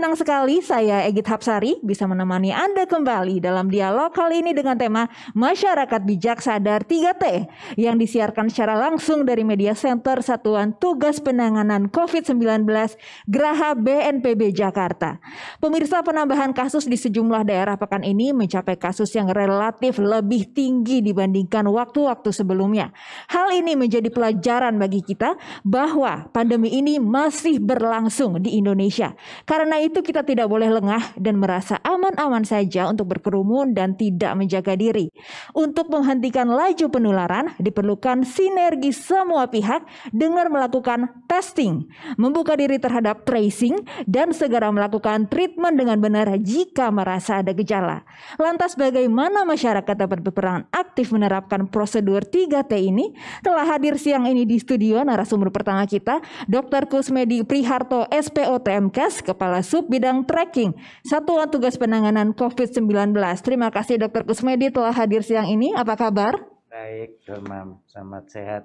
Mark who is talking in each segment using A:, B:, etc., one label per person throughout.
A: senang sekali saya Egit Hapsari bisa menemani Anda kembali dalam dialog kali ini dengan tema Masyarakat Bijak Sadar 3T yang disiarkan secara langsung dari Media Center Satuan Tugas Penanganan COVID-19 Geraha BNPB Jakarta. Pemirsa penambahan kasus di sejumlah daerah pekan ini mencapai kasus yang relatif lebih tinggi dibandingkan waktu-waktu sebelumnya. Hal ini menjadi pelajaran bagi kita bahwa pandemi ini masih berlangsung di Indonesia. Karena itu itu kita tidak boleh lengah dan merasa aman-aman saja untuk berkerumun dan tidak menjaga diri. Untuk menghentikan laju penularan diperlukan sinergi semua pihak dengan melakukan testing, membuka diri terhadap tracing dan segera melakukan treatment dengan benar jika merasa ada gejala. Lantas bagaimana masyarakat dapat berperan aktif menerapkan prosedur 3T ini? Telah hadir siang ini di studio narasumber pertama kita, Dr. Kusmedi Priharto SPOTMKes, Kepala Su Sub Bidang Tracking, Satuan Tugas Penanganan COVID-19. Terima kasih Dr. Kusmedi telah hadir siang ini. Apa kabar?
B: Baik, Demam. Selamat sehat.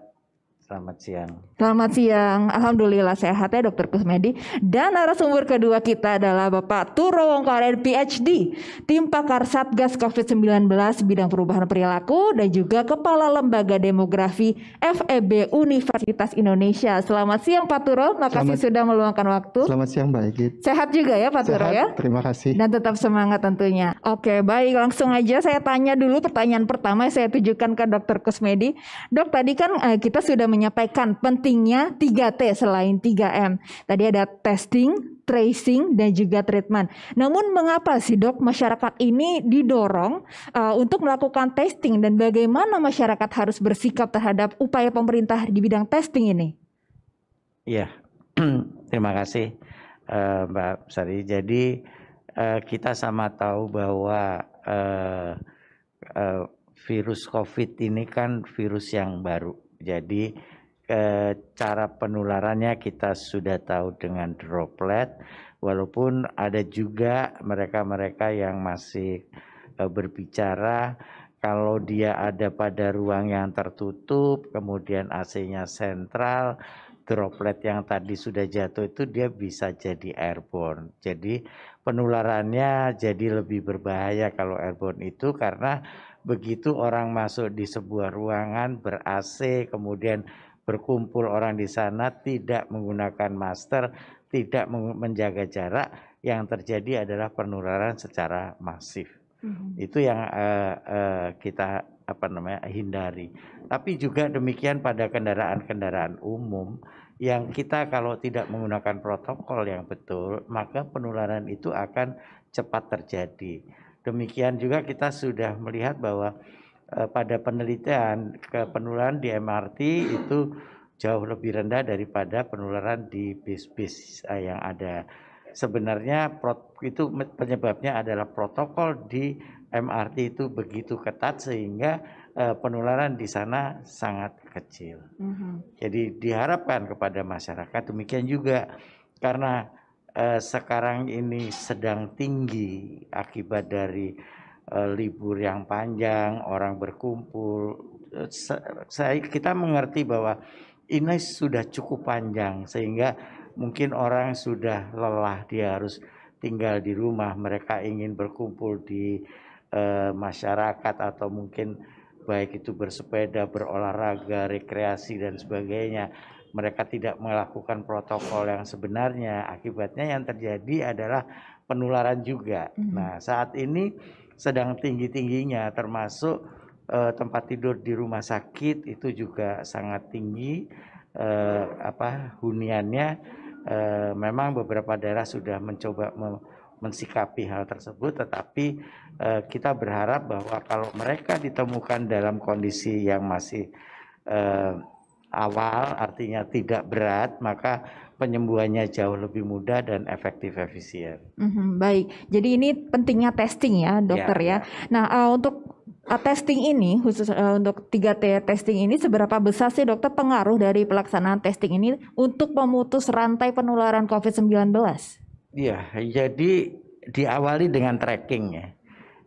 B: Selamat siang.
A: Selamat siang. Alhamdulillah sehat ya Dokter Kusmedi. Dan narasumber kedua kita adalah Bapak Turo Wongkaren PhD, Tim Pakar Satgas COVID-19 Bidang Perubahan Perilaku dan juga Kepala Lembaga Demografi FEB Universitas Indonesia. Selamat siang Pak Turo, makasih selamat, sudah meluangkan waktu.
C: Selamat siang Mbak Egit.
A: Sehat juga ya Pak sehat, Turo ya?
C: Terima kasih.
A: Dan tetap semangat tentunya. Oke, baik langsung aja saya tanya dulu pertanyaan pertama yang saya tujukan ke Dokter Kusmedi. Dok, tadi kan eh, kita sudah menyampaikan pentingnya 3T selain 3M. Tadi ada testing, tracing, dan juga treatment. Namun mengapa sih dok masyarakat ini didorong uh, untuk melakukan testing dan bagaimana masyarakat harus bersikap terhadap upaya pemerintah di bidang testing ini?
B: Iya, terima kasih uh, Mbak Sari. Jadi uh, kita sama tahu bahwa uh, uh, virus COVID ini kan virus yang baru. Jadi eh, cara penularannya kita sudah tahu dengan droplet, walaupun ada juga mereka-mereka yang masih eh, berbicara kalau dia ada pada ruang yang tertutup, kemudian AC-nya sentral, droplet yang tadi sudah jatuh itu dia bisa jadi airborne. Jadi penularannya jadi lebih berbahaya kalau airborne itu karena begitu orang masuk di sebuah ruangan ber-AC kemudian berkumpul orang di sana tidak menggunakan masker, tidak menjaga jarak, yang terjadi adalah penularan secara masif. Mm-hmm. Itu yang uh, uh, kita apa namanya hindari. Tapi juga demikian pada kendaraan-kendaraan umum yang kita kalau tidak menggunakan protokol yang betul, maka penularan itu akan cepat terjadi Demikian juga kita sudah melihat bahwa eh, pada penelitian penularan di MRT itu jauh lebih rendah daripada penularan di bis-bis eh, yang ada. Sebenarnya itu penyebabnya adalah protokol di MRT itu begitu ketat sehingga eh, penularan di sana sangat kecil. Mm-hmm. Jadi diharapkan kepada masyarakat demikian juga karena eh, sekarang ini sedang tinggi akibat dari eh, libur yang panjang, orang berkumpul. Eh, saya kita mengerti bahwa ini sudah cukup panjang sehingga mungkin orang sudah lelah dia harus tinggal di rumah, mereka ingin berkumpul di eh, masyarakat atau mungkin baik itu bersepeda, berolahraga, rekreasi dan sebagainya mereka tidak melakukan protokol yang sebenarnya akibatnya yang terjadi adalah penularan juga. Mm-hmm. Nah, saat ini sedang tinggi-tingginya termasuk eh, tempat tidur di rumah sakit itu juga sangat tinggi eh, apa huniannya eh, memang beberapa daerah sudah mencoba mem- mensikapi hal tersebut tetapi eh, kita berharap bahwa kalau mereka ditemukan dalam kondisi yang masih eh, awal artinya tidak berat maka penyembuhannya jauh lebih mudah dan efektif efisien.
A: Mm-hmm, baik, jadi ini pentingnya testing ya dokter ya. ya. ya. Nah uh, untuk uh, testing ini khusus uh, untuk 3T testing ini seberapa besar sih dokter pengaruh dari pelaksanaan testing ini untuk memutus rantai penularan COVID-19?
B: Iya, jadi diawali dengan tracking ya.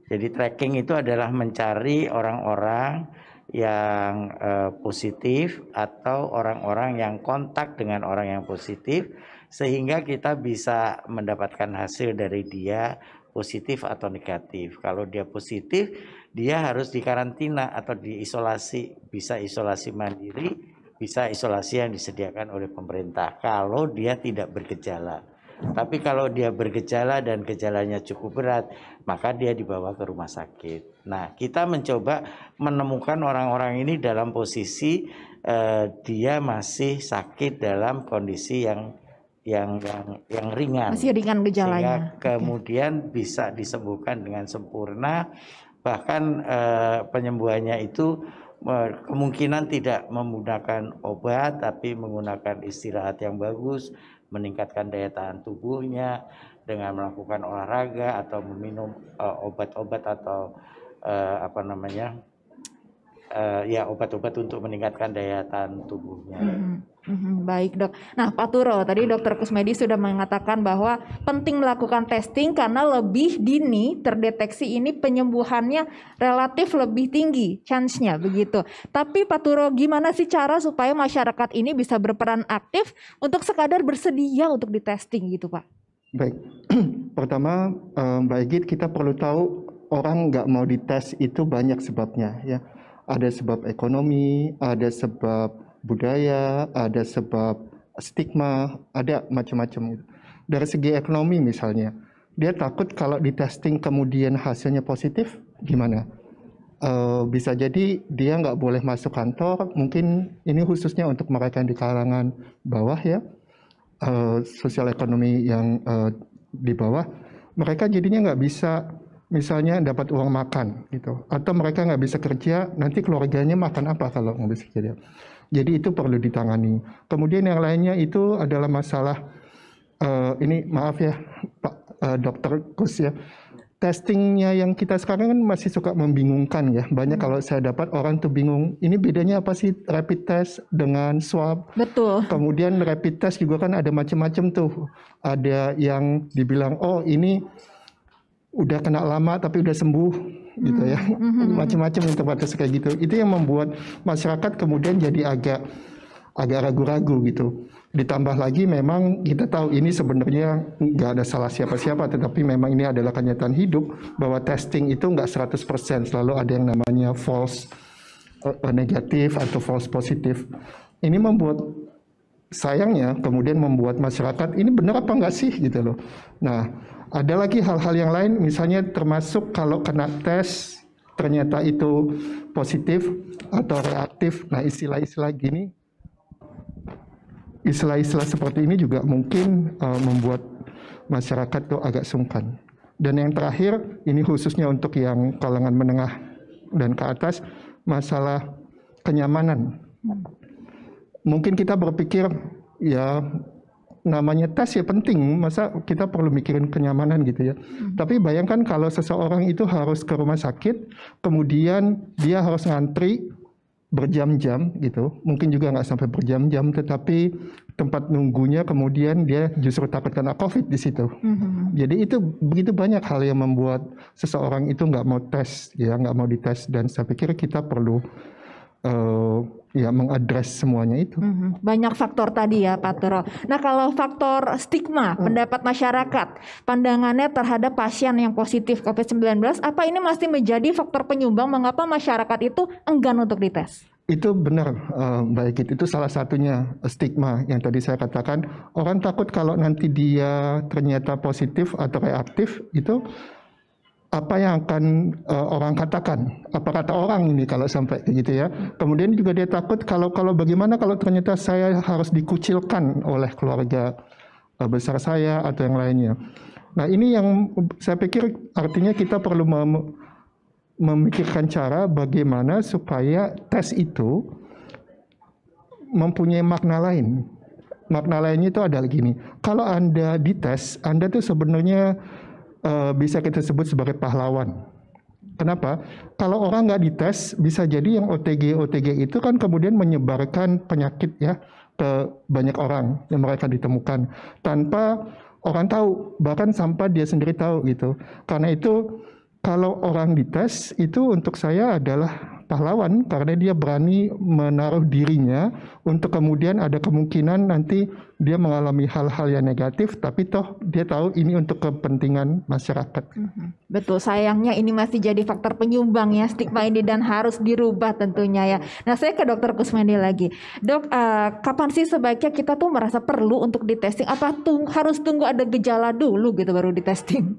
B: Jadi tracking itu adalah mencari orang-orang yang uh, positif atau orang-orang yang kontak dengan orang yang positif sehingga kita bisa mendapatkan hasil dari dia positif atau negatif. Kalau dia positif, dia harus dikarantina atau diisolasi, bisa isolasi mandiri, bisa isolasi yang disediakan oleh pemerintah kalau dia tidak bergejala. Tapi kalau dia bergejala dan gejalanya cukup berat, maka dia dibawa ke rumah sakit. Nah, kita mencoba menemukan orang-orang ini dalam posisi eh, dia masih sakit dalam kondisi yang yang yang yang ringan. Masih
A: ringan gejalanya.
B: Sehingga kemudian okay. bisa disembuhkan dengan sempurna. Bahkan eh, penyembuhannya itu eh, kemungkinan tidak menggunakan obat tapi menggunakan istirahat yang bagus, meningkatkan daya tahan tubuhnya dengan melakukan olahraga atau meminum eh, obat-obat atau uh, apa namanya uh, ya obat-obat untuk meningkatkan daya tahan tubuhnya.
A: Mm -hmm. Baik dok. Nah Pak Turo, tadi dokter Kusmedi sudah mengatakan bahwa penting melakukan testing karena lebih dini terdeteksi ini penyembuhannya relatif lebih tinggi chance-nya begitu. Tapi Pak Turo, gimana sih cara supaya masyarakat ini bisa berperan aktif untuk sekadar bersedia untuk ditesting gitu Pak?
C: Baik, pertama eh, Mbak Egit kita perlu tahu orang nggak mau dites itu banyak sebabnya ya. Ada sebab ekonomi, ada sebab budaya, ada sebab stigma, ada macam-macam. Dari segi ekonomi misalnya, dia takut kalau ditesting kemudian hasilnya positif, gimana? Uh, bisa jadi dia nggak boleh masuk kantor, mungkin ini khususnya untuk mereka yang di kalangan bawah ya, uh, sosial ekonomi yang uh, di bawah, mereka jadinya nggak bisa misalnya dapat uang makan gitu atau mereka nggak bisa kerja nanti keluarganya makan apa kalau nggak bisa kerja jadi itu perlu ditangani kemudian yang lainnya itu adalah masalah uh, ini maaf ya pak uh, dokter Kus ya testingnya yang kita sekarang kan masih suka membingungkan ya banyak hmm. kalau saya dapat orang tuh bingung ini bedanya apa sih rapid test dengan swab betul kemudian rapid test juga kan ada macam-macam tuh ada yang dibilang oh ini udah kena lama tapi udah sembuh gitu ya macam mm-hmm. mm-hmm. macam-macam interpretasi kayak gitu itu yang membuat masyarakat kemudian jadi agak agak ragu-ragu gitu ditambah lagi memang kita tahu ini sebenarnya nggak ada salah siapa-siapa tetapi memang ini adalah kenyataan hidup bahwa testing itu nggak 100% selalu ada yang namanya false eh, negatif atau false positif ini membuat sayangnya kemudian membuat masyarakat ini benar apa nggak sih gitu loh nah ada lagi hal-hal yang lain, misalnya termasuk kalau kena tes ternyata itu positif atau reaktif. Nah, istilah-istilah gini, istilah-istilah seperti ini juga mungkin uh, membuat masyarakat tuh agak sungkan. Dan yang terakhir, ini khususnya untuk yang kalangan menengah dan ke atas, masalah kenyamanan. Mungkin kita berpikir, ya namanya tes ya penting masa kita perlu mikirin kenyamanan gitu ya hmm. tapi bayangkan kalau seseorang itu harus ke rumah sakit kemudian dia harus ngantri berjam-jam gitu mungkin juga nggak sampai berjam-jam tetapi tempat nunggunya kemudian dia justru takut kena covid di situ hmm. jadi itu begitu banyak hal yang membuat seseorang itu nggak mau tes ya nggak mau dites dan saya pikir kita perlu uh, ya mengadres semuanya itu. Mm-hmm.
A: Banyak faktor tadi ya Pak Tero. Nah kalau faktor stigma hmm. pendapat masyarakat, pandangannya terhadap pasien yang positif COVID-19, apa ini masih menjadi faktor penyumbang mengapa masyarakat itu enggan untuk dites?
C: Itu benar, eh, Mbak Itu salah satunya stigma yang tadi saya katakan. Orang takut kalau nanti dia ternyata positif atau reaktif, itu apa yang akan uh, orang katakan, apa kata orang ini kalau sampai gitu ya. Kemudian juga dia takut kalau kalau bagaimana kalau ternyata saya harus dikucilkan oleh keluarga uh, besar saya atau yang lainnya. Nah ini yang saya pikir artinya kita perlu mem memikirkan cara bagaimana supaya tes itu mempunyai makna lain. Makna lainnya itu adalah gini, kalau Anda dites, Anda tuh sebenarnya uh, bisa kita sebut sebagai pahlawan. Kenapa? Kalau orang nggak dites, bisa jadi yang OTG OTG itu kan kemudian menyebarkan penyakit ya ke banyak orang yang mereka ditemukan tanpa orang tahu, bahkan sampai dia sendiri tahu gitu. Karena itu kalau orang dites itu untuk saya adalah pahlawan karena dia berani menaruh dirinya untuk kemudian ada kemungkinan nanti dia mengalami hal-hal yang negatif tapi toh dia tahu ini untuk kepentingan masyarakat. Mm-hmm.
A: Betul, sayangnya ini masih jadi faktor penyumbang ya stigma ini dan harus dirubah tentunya ya. Nah, saya ke Dokter Kusmandi lagi. Dok, uh, kapan sih sebaiknya kita tuh merasa perlu untuk ditesting apa tung harus tunggu ada gejala dulu gitu baru ditesting?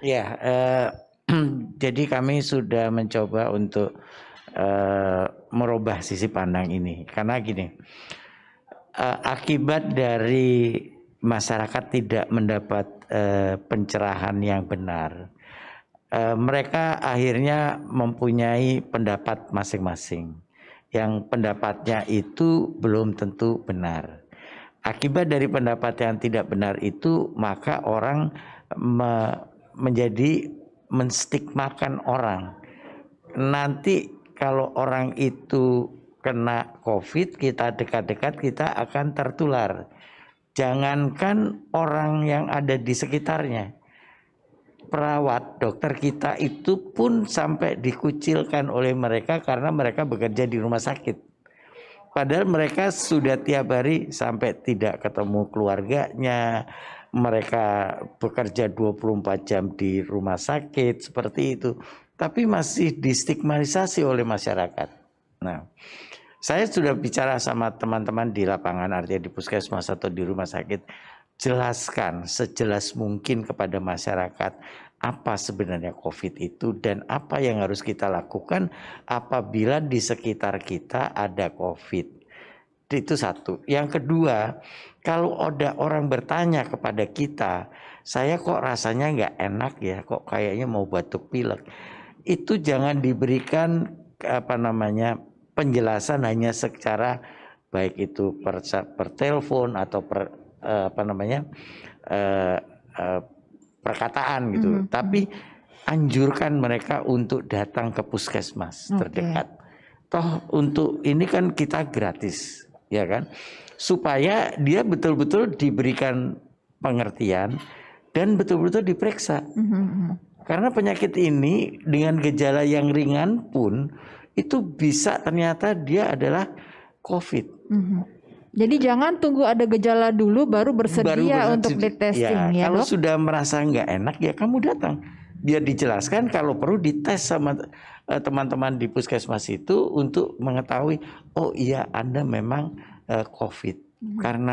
B: Ya, yeah, eh, uh jadi kami sudah mencoba untuk Eh, merubah sisi pandang ini karena gini uh, akibat dari masyarakat tidak mendapat uh, pencerahan yang benar uh, mereka akhirnya mempunyai pendapat masing-masing yang pendapatnya itu belum tentu benar akibat dari pendapat yang tidak benar itu maka orang me menjadi menstigmakan orang nanti kalau orang itu kena COVID, kita dekat-dekat, kita akan tertular. Jangankan orang yang ada di sekitarnya, perawat, dokter kita itu pun sampai dikucilkan oleh mereka karena mereka bekerja di rumah sakit. Padahal mereka sudah tiap hari sampai tidak ketemu keluarganya, mereka bekerja 24 jam di rumah sakit seperti itu tapi masih distigmatisasi oleh masyarakat. Nah, saya sudah bicara sama teman-teman di lapangan artinya di puskesmas atau di rumah sakit, jelaskan sejelas mungkin kepada masyarakat apa sebenarnya COVID itu dan apa yang harus kita lakukan apabila di sekitar kita ada COVID. Itu satu. Yang kedua, kalau ada orang bertanya kepada kita, saya kok rasanya nggak enak ya, kok kayaknya mau batuk pilek itu jangan diberikan apa namanya penjelasan hanya secara baik itu per per telepon atau per eh, apa namanya eh, eh, perkataan gitu. Mm -hmm. Tapi anjurkan mereka untuk datang ke puskesmas okay. terdekat. Toh untuk ini kan kita gratis, ya kan? Supaya dia betul-betul diberikan pengertian dan betul-betul diperiksa.
A: Mm -hmm.
B: Karena penyakit ini dengan gejala yang ringan pun itu bisa ternyata dia adalah COVID.
A: Mm -hmm. Jadi jangan tunggu ada gejala dulu baru bersedia baru bersedia. untuk ditesting ya. ya kalau dok? sudah
B: merasa nggak enak ya kamu datang biar dijelaskan kalau perlu dites sama eh, teman-teman di puskesmas itu untuk mengetahui oh iya Anda memang eh, COVID mm -hmm. karena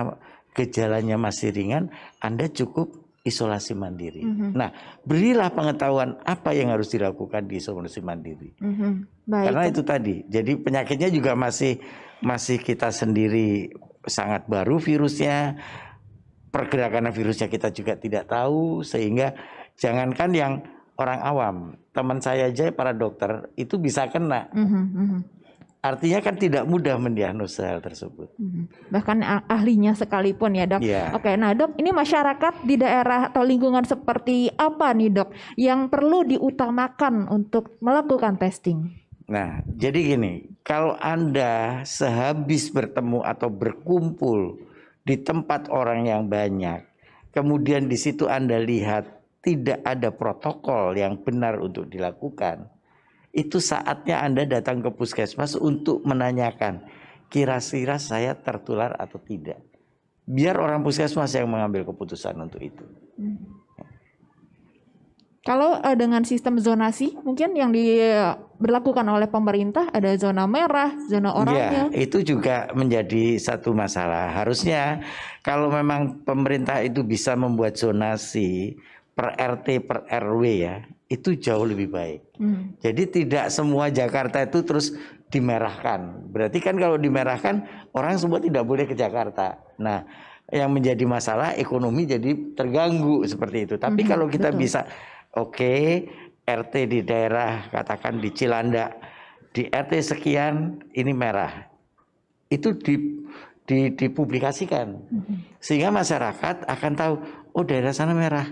B: gejalanya masih ringan Anda cukup isolasi mandiri. Mm -hmm. Nah, berilah pengetahuan apa yang harus dilakukan di isolasi mandiri. Mm -hmm. Karena itu tadi, jadi penyakitnya juga masih masih kita sendiri sangat baru virusnya, pergerakan virusnya kita juga tidak tahu, sehingga jangankan yang orang awam, teman saya aja para dokter itu bisa kena. Mm -hmm. Artinya kan tidak mudah mendiagnosa hal tersebut.
A: Hmm. Bahkan ahlinya sekalipun ya dok. Ya. Oke, nah dok, ini masyarakat di daerah atau lingkungan seperti apa nih dok yang perlu diutamakan untuk melakukan testing?
B: Nah, jadi gini, kalau anda sehabis bertemu atau berkumpul di tempat orang yang banyak, kemudian di situ anda lihat tidak ada protokol yang benar untuk dilakukan, itu saatnya Anda datang ke puskesmas untuk menanyakan kira-kira saya tertular atau tidak. Biar orang puskesmas yang mengambil keputusan untuk itu.
A: Kalau eh, dengan sistem zonasi mungkin yang diberlakukan oleh pemerintah ada zona merah, zona iya, oranye. Ya,
B: itu juga menjadi satu masalah. Harusnya kalau memang pemerintah itu bisa membuat zonasi per RT per RW ya, itu jauh lebih baik. Hmm. Jadi tidak semua Jakarta itu terus dimerahkan. Berarti kan kalau dimerahkan orang semua tidak boleh ke Jakarta. Nah, yang menjadi masalah ekonomi jadi terganggu seperti itu. Tapi hmm, kalau kita betul. bisa oke okay, RT di daerah katakan di Cilanda di RT sekian ini merah. Itu di dipublikasikan. Hmm. Sehingga masyarakat akan tahu oh daerah sana merah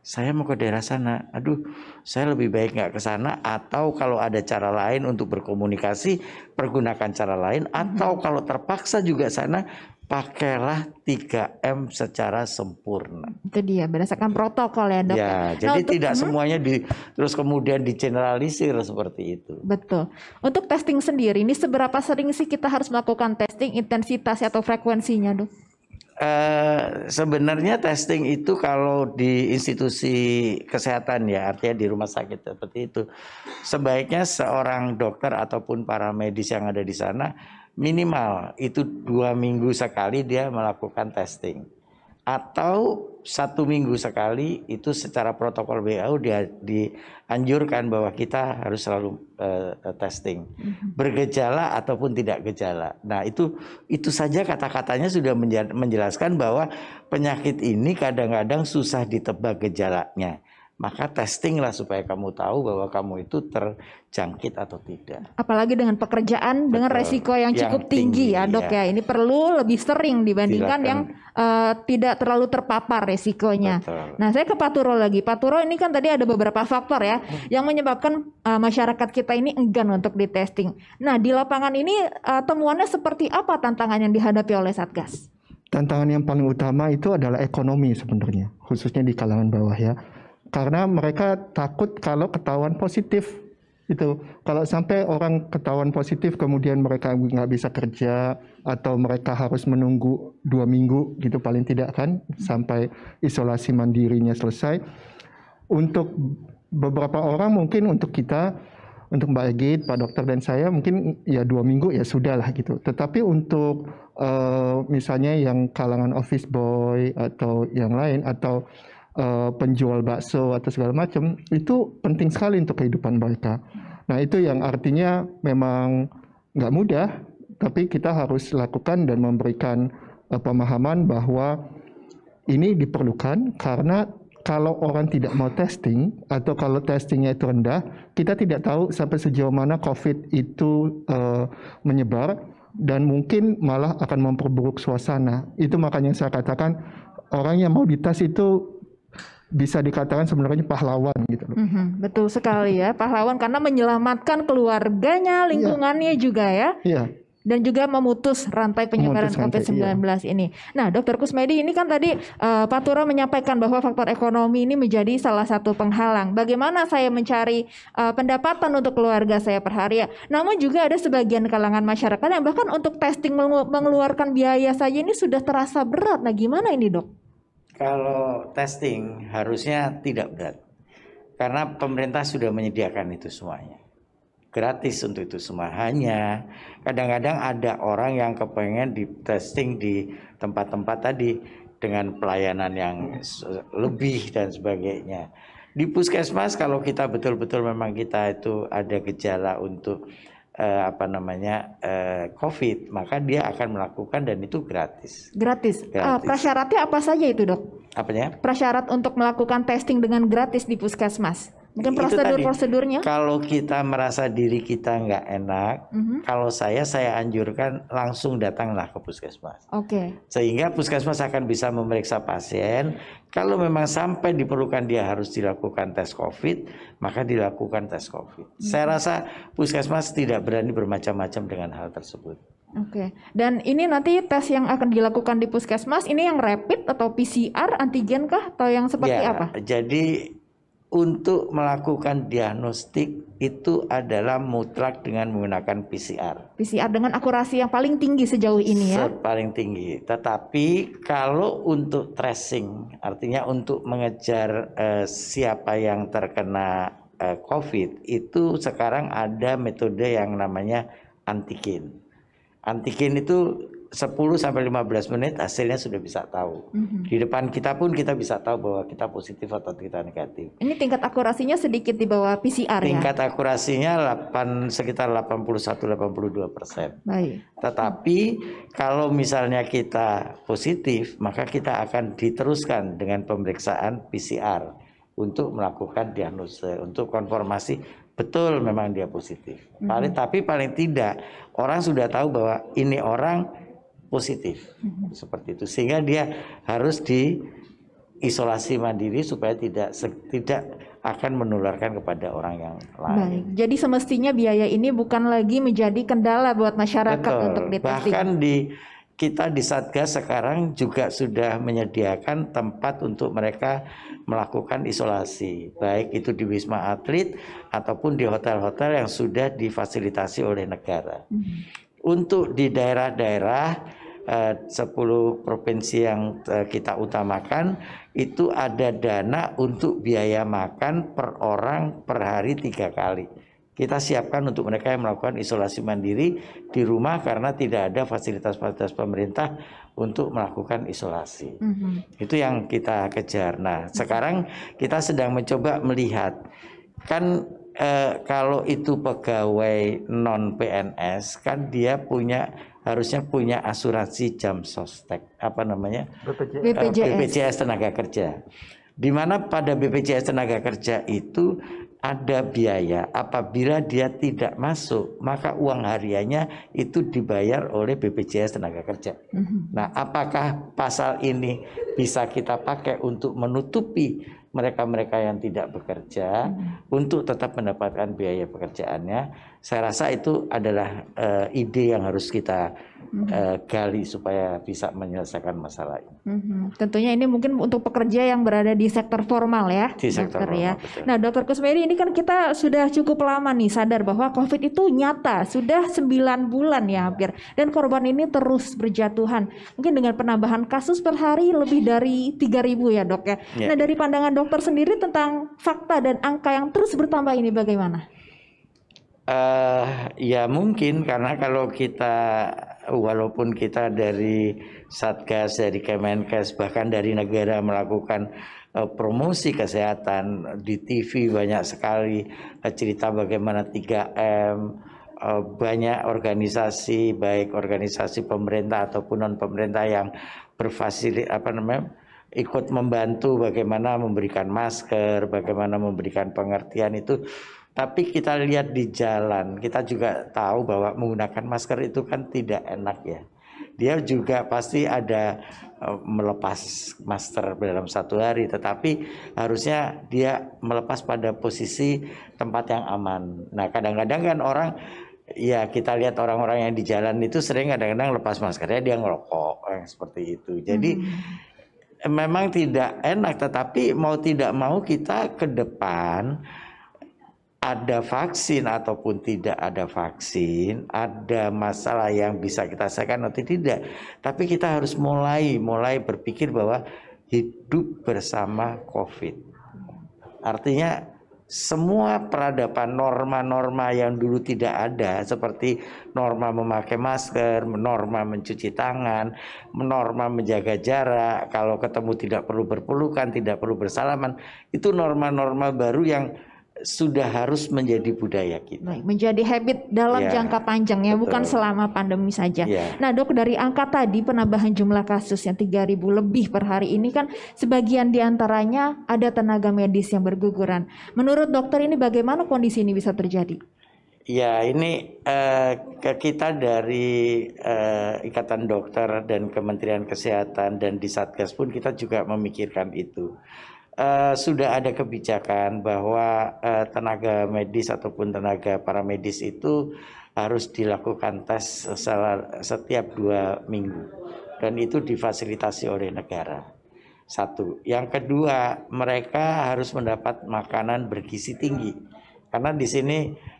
B: saya mau ke daerah sana. Aduh, saya lebih baik nggak ke sana. Atau kalau ada cara lain untuk berkomunikasi, pergunakan cara lain. Mhm. Atau kalau terpaksa juga sana, pakailah 3M secara sempurna.
A: Itu dia, berdasarkan protokol ya dok. Ya, ya. Nah, jadi untuk, tidak mhm.
B: semuanya di, terus kemudian digeneralisir seperti itu.
A: Betul. Untuk testing sendiri, ini seberapa sering sih kita harus melakukan testing intensitas atau frekuensinya dok?
B: Eh, sebenarnya testing itu kalau di institusi kesehatan ya artinya di rumah sakit seperti itu sebaiknya seorang dokter ataupun para medis yang ada di sana minimal itu dua minggu sekali dia melakukan testing atau satu minggu sekali itu secara protokol WHO dia dianjurkan bahwa kita harus selalu uh, testing mm-hmm. bergejala ataupun tidak gejala. Nah itu itu saja kata-katanya sudah menjelaskan bahwa penyakit ini kadang-kadang susah ditebak gejalanya maka testinglah supaya kamu tahu bahwa kamu itu terjangkit atau tidak.
A: Apalagi dengan pekerjaan Betul. dengan resiko yang, yang cukup tinggi, tinggi ya dok ya. ya, ini perlu lebih sering dibandingkan Silakan. yang uh, eh, tidak terlalu terpapar resikonya. Betul. Nah saya ke Pak Turo lagi, Pak Turo ini kan tadi ada beberapa faktor ya hmm. yang menyebabkan uh, masyarakat kita ini enggan untuk di testing. Nah di lapangan ini uh, temuannya seperti apa tantangan yang dihadapi oleh Satgas?
C: Tantangan yang paling utama itu adalah ekonomi sebenarnya, khususnya di kalangan bawah ya karena mereka takut kalau ketahuan positif itu kalau sampai orang ketahuan positif kemudian mereka nggak bisa kerja atau mereka harus menunggu dua minggu gitu paling tidak kan sampai isolasi mandirinya selesai untuk beberapa orang mungkin untuk kita untuk Mbak Egit, Pak Dokter dan saya mungkin ya dua minggu ya sudah lah gitu. Tetapi untuk uh, misalnya yang kalangan office boy atau yang lain atau uh, penjual bakso atau segala macam itu penting sekali untuk kehidupan mereka. Nah itu yang artinya memang nggak mudah, tapi kita harus lakukan dan memberikan uh, pemahaman bahwa ini diperlukan karena kalau orang tidak mau testing atau kalau testingnya itu rendah, kita tidak tahu sampai sejauh mana COVID itu uh, menyebar dan mungkin malah akan memperburuk suasana. Itu makanya saya katakan orang yang mau dites itu bisa dikatakan sebenarnya pahlawan gitu loh.
A: Mm-hmm, betul sekali ya, pahlawan karena menyelamatkan keluarganya, iya. lingkungannya yeah. juga ya. Iya. Yeah. Dan juga memutus rantai penyebaran COVID-19 iya. ini. Nah, Dokter Kusmedi ini kan tadi uh, eh, Tura menyampaikan bahwa faktor ekonomi ini menjadi salah satu penghalang. Bagaimana saya mencari uh, pendapatan untuk keluarga saya per hari ya? Namun juga ada sebagian kalangan masyarakat yang bahkan untuk testing mengeluarkan biaya saja ini sudah terasa berat. Nah, gimana ini, Dok?
B: kalau testing harusnya tidak berat karena pemerintah sudah menyediakan itu semuanya gratis untuk itu semua hanya kadang-kadang ada orang yang kepengen di testing di tempat-tempat tadi dengan pelayanan yang lebih dan sebagainya di puskesmas kalau kita betul-betul memang kita itu ada gejala untuk eh, apa namanya eh, COVID, maka dia akan melakukan dan itu gratis. Gratis. Eh, gratis. Uh, prasyaratnya
A: apa saja itu dok? Apanya? Prasyarat untuk melakukan testing dengan gratis di puskesmas. Mungkin prosedur-prosedurnya.
B: Kalau kita merasa diri kita nggak enak, mm-hmm. kalau saya saya anjurkan langsung datanglah ke puskesmas. Oke. Okay. Sehingga puskesmas akan bisa memeriksa pasien. Kalau memang sampai diperlukan dia harus dilakukan tes COVID, maka dilakukan tes COVID. Mm-hmm. Saya rasa puskesmas tidak berani bermacam-macam dengan hal tersebut.
A: Oke, okay. dan ini nanti tes yang akan dilakukan di puskesmas ini yang rapid atau PCR, antigen kah, atau yang seperti ya, apa?
B: Jadi untuk melakukan diagnostik itu adalah mutlak dengan menggunakan PCR.
A: PCR dengan akurasi yang paling tinggi sejauh ini ya.
B: Paling tinggi. Tetapi kalau untuk tracing, artinya untuk mengejar eh, siapa yang terkena eh, COVID, itu sekarang ada metode yang namanya antigen. Antigen itu 10 sampai 15 menit hasilnya sudah bisa tahu. Mm -hmm. Di depan kita pun kita bisa tahu bahwa kita positif atau kita negatif.
A: Ini tingkat akurasinya sedikit di bawah PCR tingkat ya. Tingkat
B: akurasinya 8 sekitar 81-82 persen. Baik. Tetapi kalau misalnya kita positif, maka kita akan diteruskan dengan pemeriksaan PCR untuk melakukan diagnosis, untuk konfirmasi betul memang dia positif. Mm -hmm. Paling, tapi paling tidak orang sudah tahu bahwa ini orang positif mm-hmm. seperti itu sehingga dia harus diisolasi mandiri supaya tidak tidak akan menularkan kepada orang yang lain. Baik.
A: Jadi semestinya biaya ini bukan lagi menjadi kendala buat masyarakat Betul. untuk deteksi. Bahkan
B: di kita di Satgas sekarang juga sudah menyediakan tempat untuk mereka melakukan isolasi, baik itu di Wisma Atlet ataupun di hotel-hotel yang sudah difasilitasi oleh negara. Hmm. Untuk di daerah-daerah 10 eh, provinsi yang eh, kita utamakan itu ada dana untuk biaya makan per orang per hari tiga kali. Kita siapkan untuk mereka yang melakukan isolasi mandiri di rumah karena tidak ada fasilitas-fasilitas pemerintah untuk melakukan isolasi. Mm -hmm. Itu yang kita kejar. Nah, sekarang kita sedang mencoba melihat kan eh, kalau itu pegawai non PNS kan dia punya harusnya punya asuransi jam sostek apa namanya
C: BPJS, uh, BPJS
B: tenaga kerja dimana pada BPJS tenaga kerja itu ada biaya apabila dia tidak masuk maka uang hariannya itu dibayar oleh BPJS tenaga kerja. Mm -hmm. Nah, apakah pasal ini bisa kita pakai untuk menutupi mereka-mereka yang tidak bekerja hmm. untuk tetap mendapatkan biaya pekerjaannya. Saya rasa itu adalah uh, ide yang harus kita mm uh, gali supaya bisa menyelesaikan masalah ini.
A: Mm -hmm. Tentunya ini mungkin untuk pekerja yang berada di sektor formal ya, di sektor dokter ya. formal, ya. Betul. Nah, Dokter Kusmedi ini kan kita sudah cukup lama nih sadar bahwa COVID itu nyata sudah 9 bulan ya hampir dan korban ini terus berjatuhan. Mungkin dengan penambahan kasus per hari lebih dari 3.000 ya dok ya. Yeah. Nah dari ya. pandangan dokter sendiri tentang fakta dan angka yang terus bertambah ini bagaimana?
B: Uh, ya mungkin karena kalau kita walaupun kita dari Satgas, dari Kemenkes, bahkan dari negara melakukan uh, promosi kesehatan di TV banyak sekali uh, cerita bagaimana 3M, uh, eh, banyak organisasi baik organisasi pemerintah ataupun non pemerintah yang berfasilit apa namanya ikut membantu bagaimana memberikan masker, bagaimana memberikan pengertian itu tapi kita lihat di jalan, kita juga tahu bahwa menggunakan masker itu kan tidak enak ya. Dia juga pasti ada e, melepas masker dalam satu hari, tetapi harusnya dia melepas pada posisi tempat yang aman. Nah, kadang-kadang kan orang ya kita lihat orang-orang yang di jalan itu sering kadang-kadang lepas maskernya dia ngerokok yang seperti itu. Jadi hmm. memang tidak enak tetapi mau tidak mau kita ke depan ada vaksin ataupun tidak ada vaksin, ada masalah yang bisa kita selesaikan atau tidak. Tapi kita harus mulai mulai berpikir bahwa hidup bersama COVID. Artinya semua peradaban norma-norma yang dulu tidak ada seperti norma memakai masker, norma mencuci tangan, norma menjaga jarak, kalau ketemu tidak perlu berpelukan, tidak perlu bersalaman, itu norma-norma baru yang sudah harus menjadi budaya kita.
A: Baik, menjadi habit dalam ya, jangka panjang ya, betul. bukan selama pandemi saja. Ya. Nah, Dok, dari angka tadi penambahan jumlah kasus yang 3000 lebih per hari ini kan sebagian diantaranya ada tenaga medis yang berguguran. Menurut dokter ini bagaimana kondisi ini bisa terjadi?
B: Ya, ini eh, kita dari eh, Ikatan Dokter dan Kementerian Kesehatan dan di Satgas pun kita juga memikirkan itu Eh, sudah ada kebijakan bahwa uh, tenaga medis ataupun tenaga para medis itu harus dilakukan tes setiap dua minggu dan itu difasilitasi oleh negara satu yang kedua mereka harus mendapat makanan bergizi tinggi karena di sini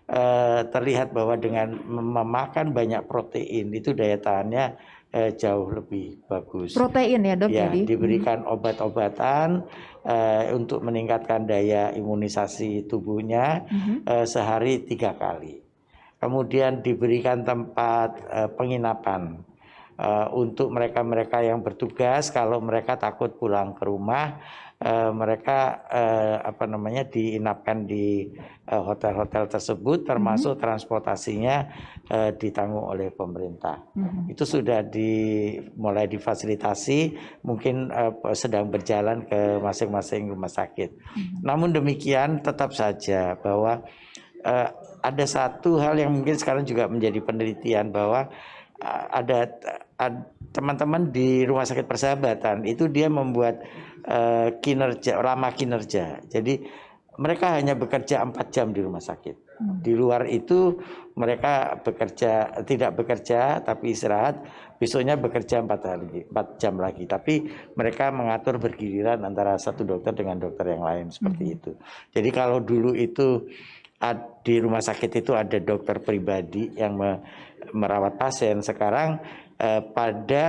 B: eh, terlihat bahwa dengan memakan banyak protein itu daya tahannya eh, jauh lebih bagus. Protein ya dok. Ya jadi. diberikan hmm. obat-obatan eh, untuk meningkatkan daya imunisasi tubuhnya hmm. eh, sehari tiga kali. Kemudian diberikan tempat eh, penginapan Eh, untuk mereka-mereka yang bertugas kalau mereka takut pulang ke rumah eh, mereka eh, apa namanya diinapkan di hotel-hotel tersebut mhm. termasuk mm -hmm. transportasinya ditanggung oleh pemerintah mm -hmm. itu sudah dimulai difasilitasi mungkin sedang berjalan ke masing-masing rumah sakit mm -hmm. namun demikian tetap saja bahwa ada satu hal yang mungkin sekarang juga menjadi penelitian bahwa ada teman-teman di Rumah Sakit Persahabatan itu dia membuat uh, kinerja lama kinerja. Jadi mereka hanya bekerja empat jam di rumah sakit. Hmm. Di luar itu mereka bekerja tidak bekerja tapi istirahat. Besoknya bekerja empat hari empat jam lagi. Tapi mereka mengatur bergiliran antara satu dokter dengan dokter yang lain seperti hmm. itu. Jadi kalau dulu itu di rumah sakit itu ada dokter pribadi yang me, merawat pasien sekarang eh, pada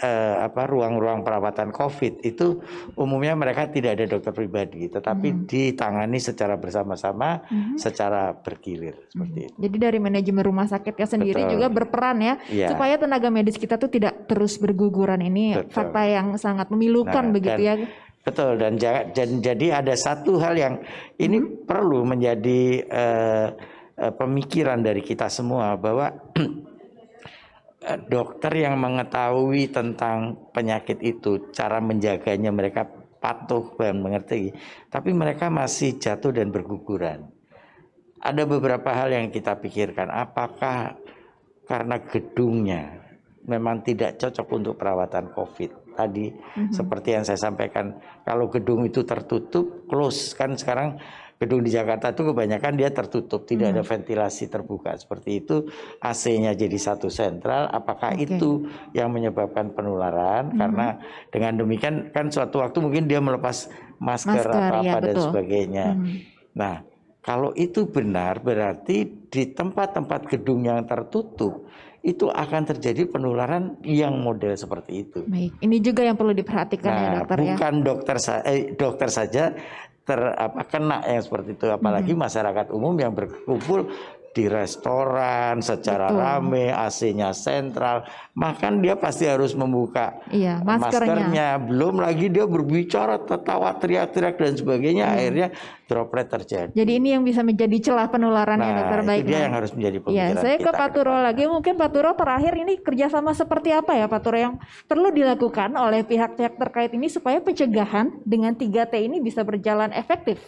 B: eh, apa ruang-ruang perawatan COVID itu umumnya mereka tidak ada dokter pribadi, tetapi hmm. ditangani secara bersama-sama, hmm. secara bergilir seperti hmm.
A: itu. Jadi dari manajemen rumah sakitnya sendiri Betul. juga berperan ya, yeah. supaya tenaga medis kita tuh tidak terus berguguran ini Betul. fakta yang sangat memilukan nah, begitu ya.
B: Betul dan, jadi ada satu hal yang ini hmm. perlu menjadi uh, Eh, pemikiran dari kita semua bahwa eh, dokter yang mengetahui tentang penyakit itu, cara menjaganya mereka patuh dan mengerti, tapi mereka masih jatuh dan berguguran. Ada beberapa hal yang kita pikirkan, apakah karena gedungnya memang tidak cocok untuk perawatan COVID tadi mm -hmm. seperti yang saya sampaikan kalau gedung itu tertutup close kan sekarang gedung di Jakarta itu kebanyakan dia tertutup, tidak hmm. ada ventilasi terbuka seperti itu. AC-nya jadi satu sentral. Apakah okay. itu yang menyebabkan penularan? Hmm. Karena dengan demikian kan suatu waktu mungkin dia melepas masker, masker apa apa ya, dan betul. sebagainya. Hmm. Nah, kalau itu benar berarti di tempat-tempat gedung yang tertutup itu akan terjadi penularan yang model seperti itu.
A: Baik, ini juga yang perlu diperhatikan ya, nah, ya dokter bukan ya. Bukan
B: dokter sa eh, dokter saja, ter apa kena yang seperti itu apalagi masyarakat umum yang berkumpul di restoran secara Betul. rame, AC-nya sentral, makan dia pasti harus membuka
A: iya, maskernya. maskernya.
B: Belum lagi dia berbicara, tertawa, teriak-teriak dan sebagainya, hmm. akhirnya droplet terjadi.
A: Jadi ini yang bisa menjadi celah penularan nah, yang terbaik yang
B: harus menjadi iya, pemikiran. Ya, saya ke Pak
A: Turo lagi, mungkin Pak Turo terakhir ini kerjasama seperti apa ya Pak Turo yang perlu dilakukan oleh pihak-pihak terkait ini supaya pencegahan dengan 3T ini bisa berjalan efektif?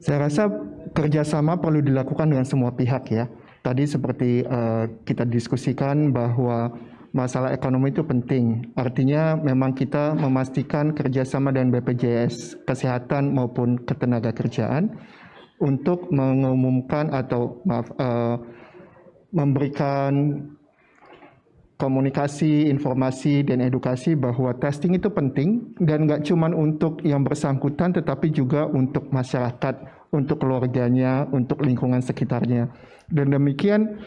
C: Saya rasa kerjasama perlu dilakukan dengan semua pihak ya. Tadi seperti uh, kita diskusikan bahwa masalah ekonomi itu penting. Artinya memang kita memastikan kerjasama dengan BPJS Kesehatan maupun ketenaga kerjaan untuk mengumumkan atau maaf uh, memberikan komunikasi, informasi, dan edukasi bahwa testing itu penting dan nggak cuma untuk yang bersangkutan tetapi juga untuk masyarakat, untuk keluarganya, untuk lingkungan sekitarnya. Dan demikian,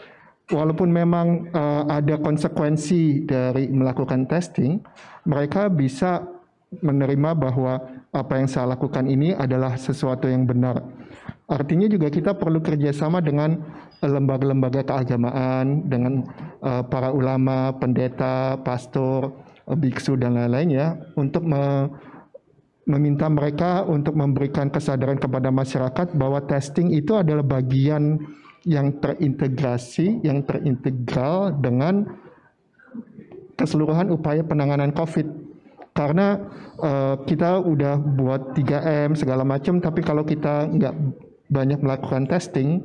C: walaupun memang uh, ada konsekuensi dari melakukan testing, mereka bisa menerima bahwa apa yang saya lakukan ini adalah sesuatu yang benar. Artinya juga kita perlu kerjasama dengan lembaga-lembaga keagamaan dengan uh, para ulama, pendeta, pastor, biksu dan lain-lain ya untuk me meminta mereka untuk memberikan kesadaran kepada masyarakat bahwa testing itu adalah bagian yang terintegrasi, yang terintegral dengan keseluruhan upaya penanganan COVID. Karena uh, kita udah buat 3M segala macam, tapi kalau kita nggak banyak melakukan testing,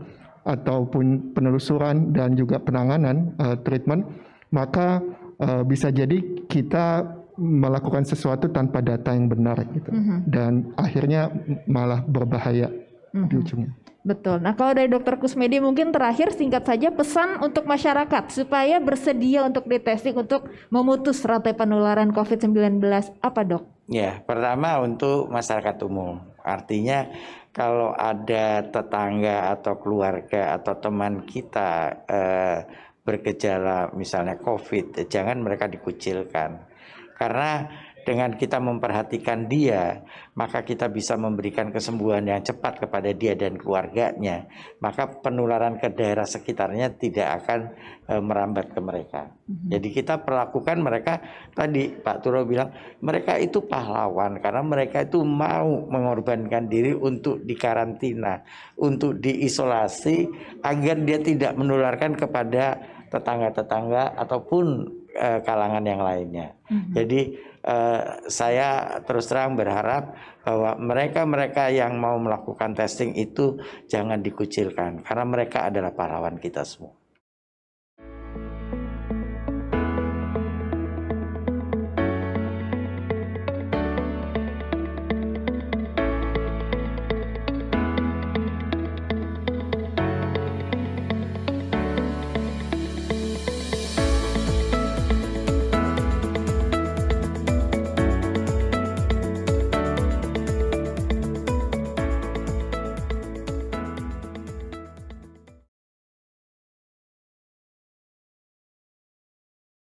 C: ataupun penelusuran dan juga penanganan uh, treatment, maka uh, bisa jadi kita melakukan sesuatu tanpa data yang benar gitu, mm -hmm. dan akhirnya malah berbahaya mm -hmm. di mm-hmm. ujungnya.
A: Betul. Nah, kalau dari Dokter Kusmedi mungkin terakhir singkat saja pesan untuk masyarakat supaya bersedia untuk ditesting untuk memutus rantai penularan COVID-19 apa, Dok?
B: Ya, pertama untuk masyarakat umum. Artinya kalau ada tetangga atau keluarga atau teman kita eh, bergejala misalnya COVID, eh, jangan mereka dikucilkan. Karena dengan kita memperhatikan dia, maka kita bisa memberikan kesembuhan yang cepat kepada dia dan keluarganya. Maka penularan ke daerah sekitarnya tidak akan e, merambat ke mereka. Mm-hmm. Jadi kita perlakukan mereka tadi Pak Turo bilang mereka itu pahlawan karena mereka itu mau mengorbankan diri untuk dikarantina, untuk diisolasi agar dia tidak menularkan kepada tetangga-tetangga ataupun e, kalangan yang lainnya. Mm-hmm. Jadi Eh, saya terus terang berharap bahwa mereka-mereka yang mau melakukan testing itu jangan dikucilkan karena mereka adalah pahlawan kita semua.